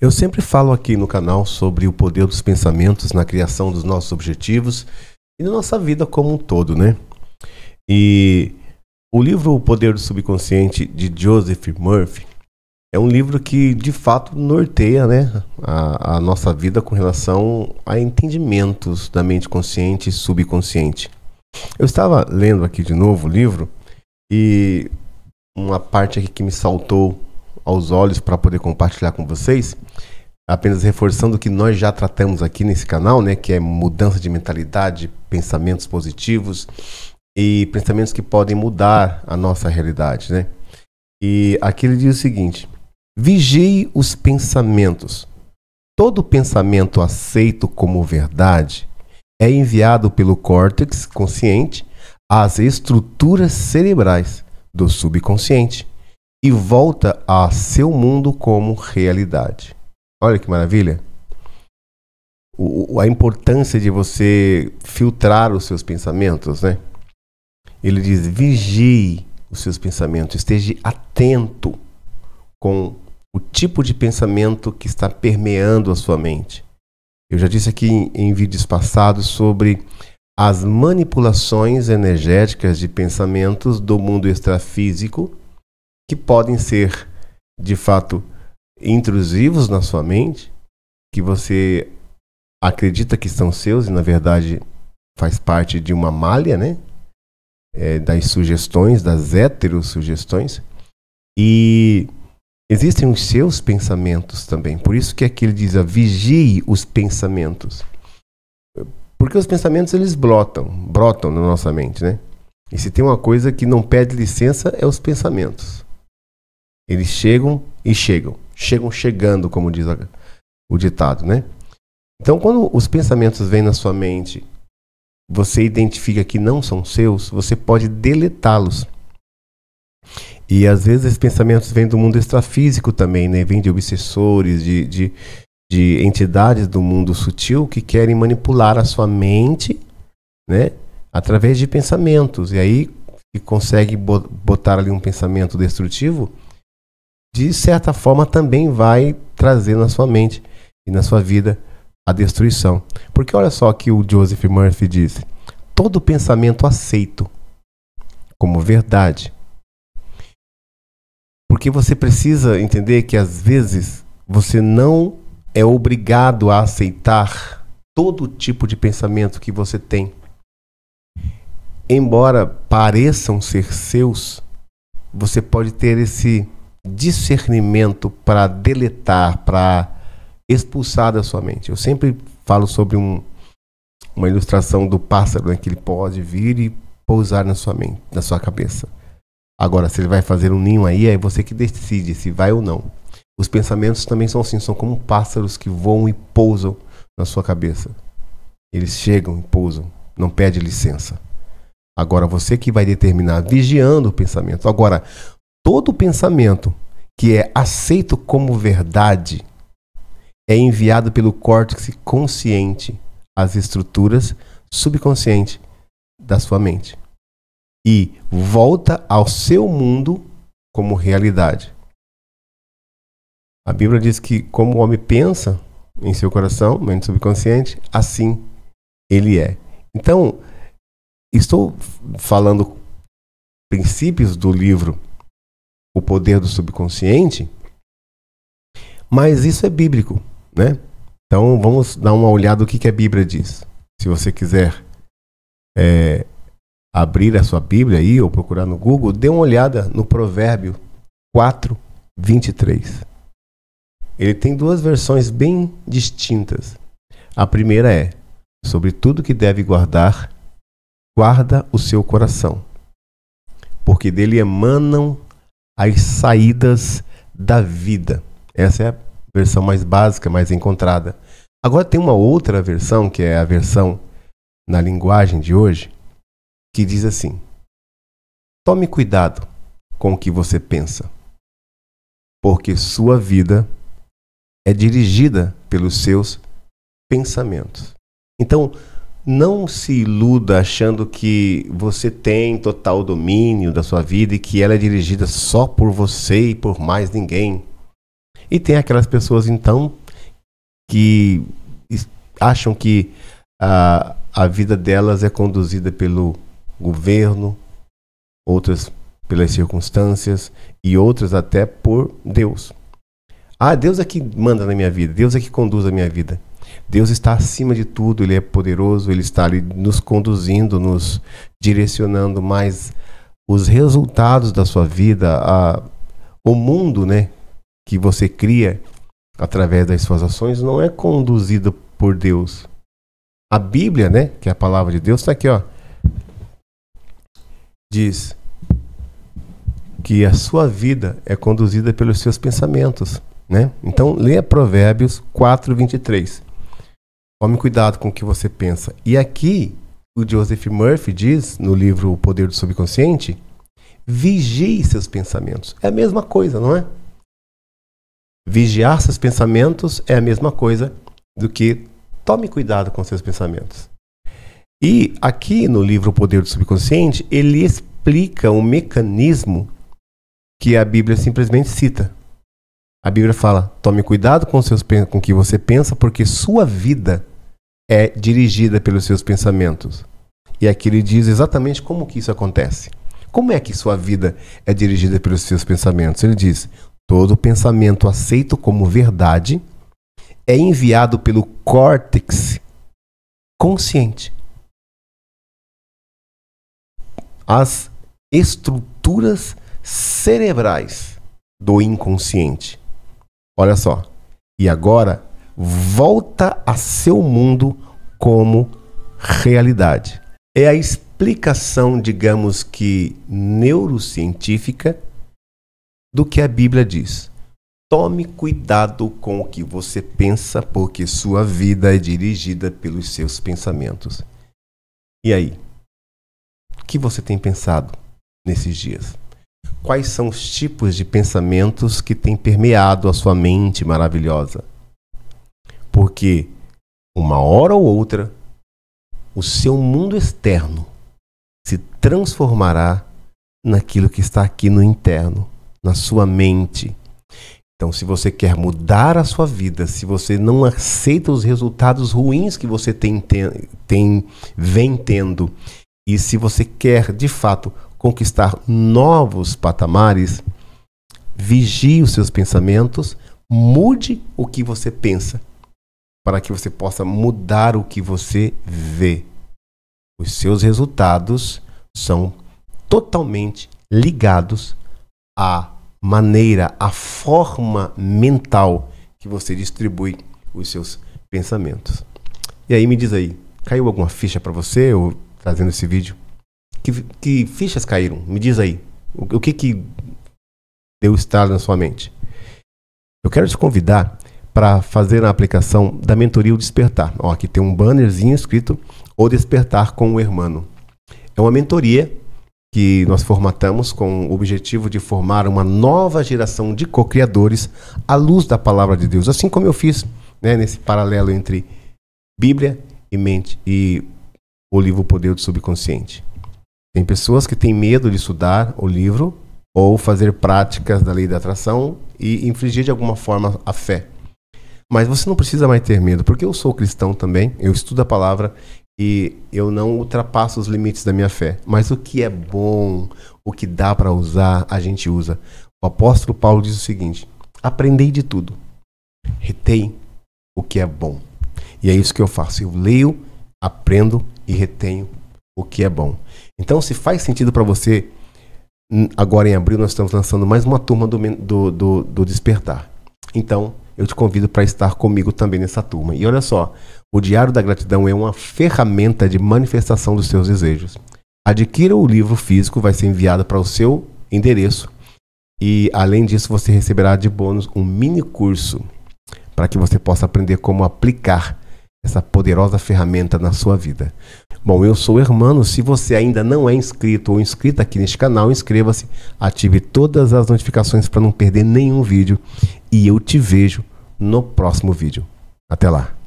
Eu sempre falo aqui no canal sobre o poder dos pensamentos na criação dos nossos objetivos e na nossa vida como um todo, né? E o livro O Poder do Subconsciente de Joseph Murphy é um livro que de fato norteia, né, a, a nossa vida com relação a entendimentos da mente consciente e subconsciente. Eu estava lendo aqui de novo o livro e uma parte aqui que me saltou aos olhos para poder compartilhar com vocês. Apenas reforçando o que nós já tratamos aqui nesse canal, né, que é mudança de mentalidade, pensamentos positivos e pensamentos que podem mudar a nossa realidade, né? E aqui ele diz o seguinte: vigie os pensamentos. Todo pensamento aceito como verdade é enviado pelo córtex consciente às estruturas cerebrais do subconsciente e volta a seu mundo como realidade. Olha que maravilha! O, a importância de você filtrar os seus pensamentos, né? Ele diz: vigie os seus pensamentos, esteja atento com o tipo de pensamento que está permeando a sua mente. Eu já disse aqui em, em vídeos passados sobre as manipulações energéticas de pensamentos do mundo extrafísico que podem ser de fato intrusivos na sua mente, que você acredita que são seus e na verdade faz parte de uma malha, né? É, das sugestões, das heterosugestões. E existem os seus pensamentos também. Por isso que aqui ele diz, ó, vigie os pensamentos. Porque os pensamentos eles brotam, brotam na nossa mente, né? E se tem uma coisa que não pede licença é os pensamentos. Eles chegam e chegam. Chegam chegando, como diz a, o ditado, né? Então, quando os pensamentos vêm na sua mente, você identifica que não são seus, você pode deletá-los. E às vezes esses pensamentos vêm do mundo extrafísico também, né? Vêm de obsessores, de, de, de entidades do mundo sutil que querem manipular a sua mente, né? Através de pensamentos. E aí, consegue botar ali um pensamento destrutivo, de certa forma também vai trazer na sua mente e na sua vida a destruição. Porque olha só que o Joseph Murphy disse: todo pensamento aceito como verdade. Porque você precisa entender que às vezes você não é obrigado a aceitar todo tipo de pensamento que você tem. Embora pareçam ser seus, você pode ter esse discernimento para deletar, para expulsar da sua mente. Eu sempre falo sobre um, uma ilustração do pássaro, né, que ele pode vir e pousar na sua mente, na sua cabeça. Agora, se ele vai fazer um ninho aí, é você que decide se vai ou não. Os pensamentos também são assim, são como pássaros que voam e pousam na sua cabeça. Eles chegam e pousam, não pede licença. Agora, você que vai determinar, vigiando o pensamento. Agora, todo pensamento que é aceito como verdade é enviado pelo córtex consciente às estruturas subconsciente da sua mente e volta ao seu mundo como realidade. A Bíblia diz que como o homem pensa em seu coração, mente subconsciente, assim ele é. Então, estou falando princípios do livro o poder do subconsciente, mas isso é bíblico, né? Então vamos dar uma olhada o que, que a Bíblia diz. Se você quiser é, abrir a sua Bíblia aí ou procurar no Google, dê uma olhada no Provérbio 4, 23. Ele tem duas versões bem distintas. A primeira é: sobre tudo que deve guardar, guarda o seu coração, porque dele emanam as saídas da vida. Essa é a versão mais básica, mais encontrada. Agora tem uma outra versão, que é a versão na linguagem de hoje, que diz assim: Tome cuidado com o que você pensa, porque sua vida é dirigida pelos seus pensamentos. Então, não se iluda achando que você tem total domínio da sua vida e que ela é dirigida só por você e por mais ninguém. E tem aquelas pessoas então que acham que a, a vida delas é conduzida pelo governo, outras pelas circunstâncias e outras até por Deus. Ah, Deus é que manda na minha vida, Deus é que conduz a minha vida. Deus está acima de tudo, Ele é poderoso, Ele está ali nos conduzindo, nos direcionando, mas os resultados da sua vida, a, o mundo né, que você cria através das suas ações não é conduzido por Deus. A Bíblia, né, que é a palavra de Deus, está aqui, ó. Diz que a sua vida é conduzida pelos seus pensamentos, né? Então, leia Provérbios 4, 23. Tome cuidado com o que você pensa. E aqui, o Joseph Murphy diz, no livro O Poder do Subconsciente, vigie seus pensamentos. É a mesma coisa, não é? Vigiar seus pensamentos é a mesma coisa do que tome cuidado com seus pensamentos. E aqui no livro O Poder do Subconsciente, ele explica um mecanismo que a Bíblia simplesmente cita. A Bíblia fala: tome cuidado com seus com o que você pensa, porque sua vida é dirigida pelos seus pensamentos. E aqui ele diz exatamente como que isso acontece. Como é que sua vida é dirigida pelos seus pensamentos? Ele diz: todo pensamento aceito como verdade é enviado pelo córtex consciente. As estruturas cerebrais do inconsciente. Olha só. E agora, volta a seu mundo como realidade. É a explicação, digamos que neurocientífica, do que a Bíblia diz. Tome cuidado com o que você pensa, porque sua vida é dirigida pelos seus pensamentos. E aí? O que você tem pensado nesses dias? Quais são os tipos de pensamentos que têm permeado a sua mente maravilhosa? Porque uma hora ou outra, o seu mundo externo se transformará naquilo que está aqui no interno, na sua mente. Então, se você quer mudar a sua vida, se você não aceita os resultados ruins que você tem, tem, vem tendo, e se você quer de fato conquistar novos patamares, vigie os seus pensamentos, mude o que você pensa, para que você possa mudar o que você vê. Os seus resultados são totalmente ligados à maneira, à forma mental que você distribui os seus pensamentos. E aí me diz aí, caiu alguma ficha para você ou trazendo tá esse vídeo? Que, que fichas caíram? Me diz aí. O, o que que deu estalo na sua mente? Eu quero te convidar para fazer a aplicação da mentoria O Despertar. Ó, aqui tem um bannerzinho escrito O Despertar com o Hermano. É uma mentoria que nós formatamos com o objetivo de formar uma nova geração de co-criadores à luz da palavra de Deus, assim como eu fiz né, nesse paralelo entre Bíblia e mente e o livro Poder do Subconsciente. Tem pessoas que têm medo de estudar o livro ou fazer práticas da lei da atração e infringir de alguma forma a fé. Mas você não precisa mais ter medo, porque eu sou cristão também, eu estudo a palavra e eu não ultrapasso os limites da minha fé. Mas o que é bom, o que dá para usar, a gente usa. O apóstolo Paulo diz o seguinte: aprendei de tudo, retei o que é bom. E é isso que eu faço. Eu leio, aprendo e retenho o que é bom. Então, se faz sentido para você, agora em abril nós estamos lançando mais uma turma do, do, do, do Despertar. Então, eu te convido para estar comigo também nessa turma. E olha só, o Diário da Gratidão é uma ferramenta de manifestação dos seus desejos. Adquira o livro físico, vai ser enviado para o seu endereço. E além disso, você receberá de bônus um mini curso para que você possa aprender como aplicar essa poderosa ferramenta na sua vida. Bom, eu sou o Hermano. Se você ainda não é inscrito ou inscrita aqui neste canal, inscreva-se, ative todas as notificações para não perder nenhum vídeo. E eu te vejo no próximo vídeo. Até lá!